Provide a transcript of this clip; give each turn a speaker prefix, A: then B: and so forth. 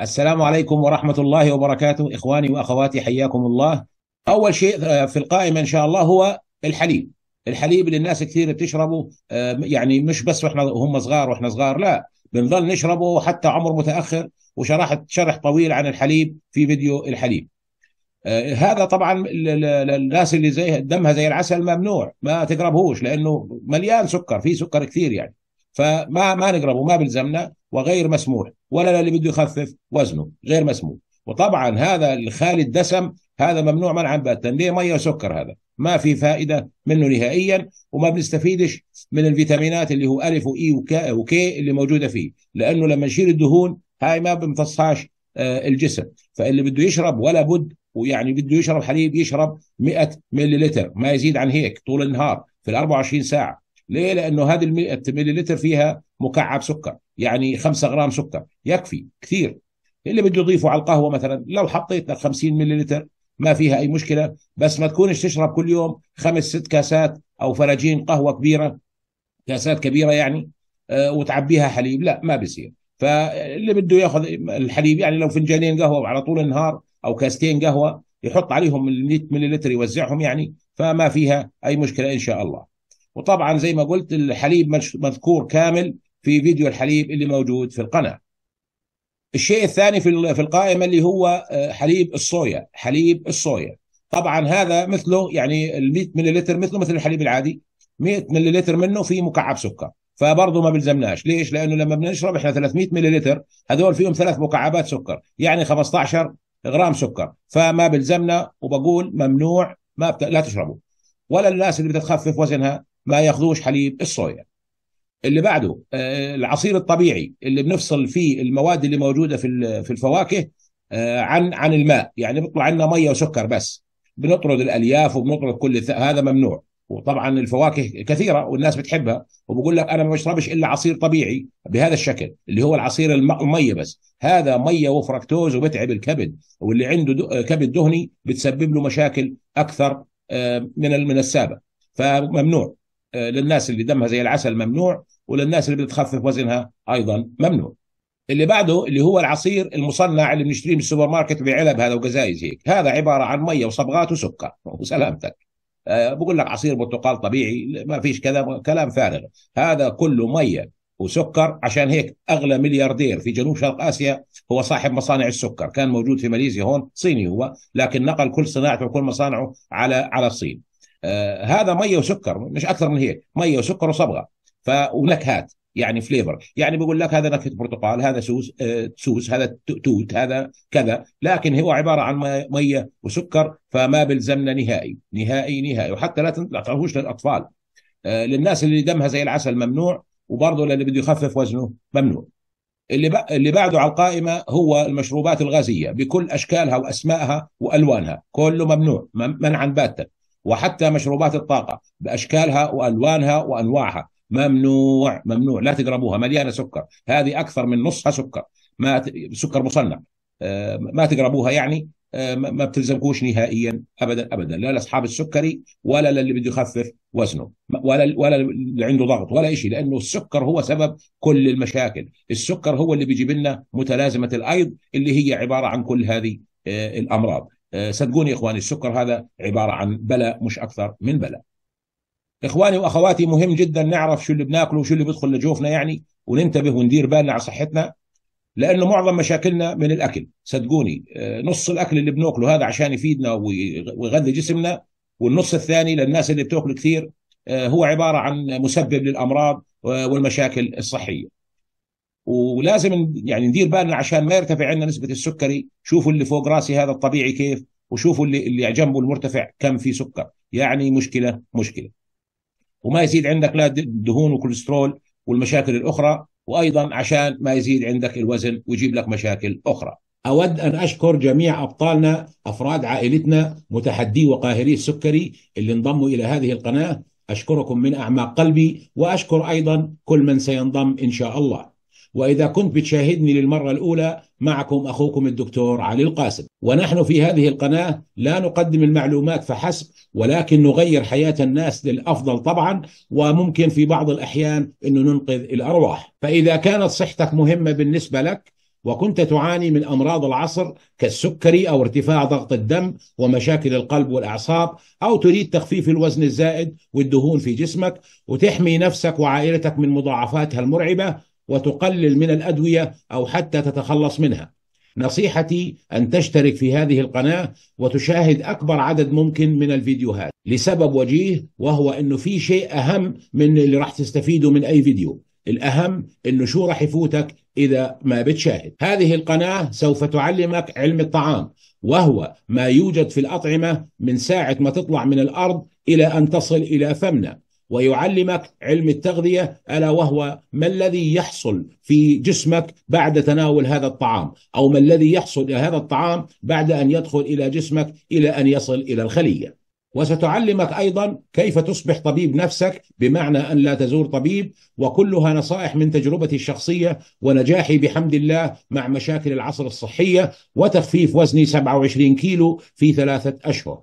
A: السلام عليكم ورحمة الله وبركاته إخواني وأخواتي حياكم الله أول شيء آه، في القائمة إن شاء الله هو الحليب الحليب اللي الناس كثير بتشربه آه، يعني مش بس واحنا هم صغار واحنا صغار لا بنظل نشربه حتى عمر متأخر وشرحت شرح طويل عن الحليب في فيديو الحليب آه، هذا طبعا الناس اللي زي دمها زي العسل ممنوع ما تقربهوش لانه مليان سكر في سكر كثير يعني فما ما نقربه ما بلزمنا وغير مسموح ولا اللي بده يخفف وزنه غير مسموح وطبعا هذا الخالي الدسم هذا ممنوع منعا باتا ليه ميه وسكر هذا ما في فائده منه نهائيا وما بنستفيدش من الفيتامينات اللي هو الف واي وكا وكي اللي موجوده فيه لانه لما نشيل الدهون هاي ما بمتصهاش آه، الجسم فاللي بده يشرب ولا بد ويعني بده يشرب حليب يشرب 100 ملي لتر ما يزيد عن هيك طول النهار في ال 24 ساعه ليه؟ لانه هذه ال 100 ملي لتر فيها مكعب سكر يعني 5 غرام سكر يكفي كثير اللي بده يضيفه على القهوه مثلا لو حطيت لك 50 ملي لتر ما فيها اي مشكله بس ما تكونش تشرب كل يوم خمس ست كاسات او فراجين قهوه كبيره كاسات كبيره يعني آه، وتعبيها حليب لا ما بيصير فاللي بده ياخذ الحليب يعني لو فنجانين قهوه على طول النهار او كاستين قهوه يحط عليهم 100 ملي لتر يوزعهم يعني فما فيها اي مشكله ان شاء الله وطبعا زي ما قلت الحليب مذكور كامل في فيديو الحليب اللي موجود في القناه الشيء الثاني في في القائمه اللي هو آه، حليب الصويا حليب الصويا طبعا هذا مثله يعني ال 100 مللتر مثله مثل الحليب العادي 100 مللتر منه في مكعب سكر فبرضه ما بلزمناش ليش لانه لما بنشرب احنا 300 مللتر هذول فيهم ثلاث مكعبات سكر يعني 15 غرام سكر فما بلزمنا وبقول ممنوع ما بت... لا تشربوا ولا الناس اللي بتخفف وزنها ما ياخذوش حليب الصويا اللي بعده آه، العصير الطبيعي اللي بنفصل فيه المواد اللي موجوده في في الفواكه آه، عن عن الماء يعني بيطلع لنا ميه وسكر بس بنطرد الالياف وبنطرد كل هذا ممنوع وطبعا الفواكه كثيره والناس بتحبها وبقول لك انا ما بشربش الا عصير طبيعي بهذا الشكل اللي هو العصير الميه بس هذا ميه وفركتوز وبتعب الكبد واللي عنده كبد دهني بتسبب له مشاكل اكثر آه، من من السابق فممنوع آه، للناس اللي دمها زي العسل ممنوع وللناس اللي بتخفف وزنها ايضا ممنوع اللي بعده اللي هو العصير المصنع اللي بنشتريه من السوبر ماركت بعلب هذا وجزايز هيك هذا عباره عن ميه وصبغات وسكر وسلامتك آه، بقول لك عصير برتقال طبيعي ما فيش كلام كلام فارغ هذا كله ميه وسكر عشان هيك اغلى ملياردير في جنوب شرق اسيا هو صاحب مصانع السكر كان موجود في ماليزيا هون صيني هو لكن نقل كل صناعته وكل مصانعه على على الصين آه، هذا ميه وسكر مش اكثر من هيك ميه وسكر وصبغه ف ونكهات يعني فليفر يعني بيقول لك هذا نكهه برتقال هذا سوس آه سوس هذا توت هذا كذا لكن هو عباره عن ميه وسكر فما بلزمنا نهائي نهائي نهائي وحتى لا تعطوهوش للاطفال آه للناس اللي دمها زي العسل ممنوع وبرضه للي بده يخفف وزنه ممنوع اللي ب... اللي بعده على القائمه هو المشروبات الغازيه بكل اشكالها واسمائها والوانها كله ممنوع منعا باتا وحتى مشروبات الطاقة بأشكالها وألوانها وأنواعها ممنوع ممنوع لا تقربوها مليانة سكر هذه أكثر من نصها سكر ما سكر مصنع آه، ما تقربوها يعني آه، ما بتلزمكوش نهائيا ابدا ابدا لا لاصحاب السكري ولا للي بده يخفف وزنه ولا ولا اللي عنده ضغط ولا شيء لانه السكر هو سبب كل المشاكل، السكر هو اللي بيجيب لنا متلازمه الايض اللي هي عباره عن كل هذه آه، الامراض، آه، صدقوني إخواني السكر هذا عبارة عن بلاء مش أكثر من بلاء إخواني وأخواتي مهم جدا نعرف شو اللي بناكله وشو اللي بيدخل لجوفنا يعني وننتبه وندير بالنا على صحتنا لأنه معظم مشاكلنا من الأكل صدقوني آه، نص الأكل اللي بناكله هذا عشان يفيدنا ويغذي جسمنا والنص الثاني للناس اللي بتاكل كثير آه، هو عبارة عن مسبب للأمراض والمشاكل الصحية ولازم يعني ندير بالنا عشان ما يرتفع عندنا نسبه السكري شوفوا اللي فوق راسي هذا الطبيعي كيف وشوفوا اللي اللي جنبه المرتفع كم في سكر يعني مشكله مشكله وما يزيد عندك لا دهون وكوليسترول والمشاكل الاخرى وايضا عشان ما يزيد عندك الوزن ويجيب لك مشاكل اخرى أود أن أشكر جميع أبطالنا أفراد عائلتنا متحدي وقاهري السكري اللي انضموا إلى هذه القناة أشكركم من أعماق قلبي وأشكر أيضا كل من سينضم إن شاء الله وإذا كنت بتشاهدني للمرة الأولى معكم أخوكم الدكتور علي القاسم ونحن في هذه القناة لا نقدم المعلومات فحسب ولكن نغير حياة الناس للأفضل طبعا وممكن في بعض الأحيان أنه ننقذ الأرواح فإذا كانت صحتك مهمة بالنسبة لك وكنت تعاني من امراض العصر كالسكري او ارتفاع ضغط الدم ومشاكل القلب والاعصاب او تريد تخفيف الوزن الزائد والدهون في جسمك وتحمي نفسك وعائلتك من مضاعفاتها المرعبه وتقلل من الادويه او حتى تتخلص منها. نصيحتي ان تشترك في هذه القناه وتشاهد اكبر عدد ممكن من الفيديوهات لسبب وجيه وهو انه في شيء اهم من اللي راح تستفيده من اي فيديو. الأهم أنه شو راح يفوتك إذا ما بتشاهد هذه القناة سوف تعلمك علم الطعام وهو ما يوجد في الأطعمة من ساعة ما تطلع من الأرض إلى أن تصل إلى فمنا ويعلمك علم التغذيه الا وهو ما الذي يحصل في جسمك بعد تناول هذا الطعام او ما الذي يحصل هذا الطعام بعد ان يدخل الى جسمك الى ان يصل الى الخليه وستعلمك ايضا كيف تصبح طبيب نفسك بمعنى ان لا تزور طبيب وكلها نصائح من تجربتي الشخصيه ونجاحي بحمد الله مع مشاكل العصر الصحيه وتخفيف وزني 27 كيلو في ثلاثه اشهر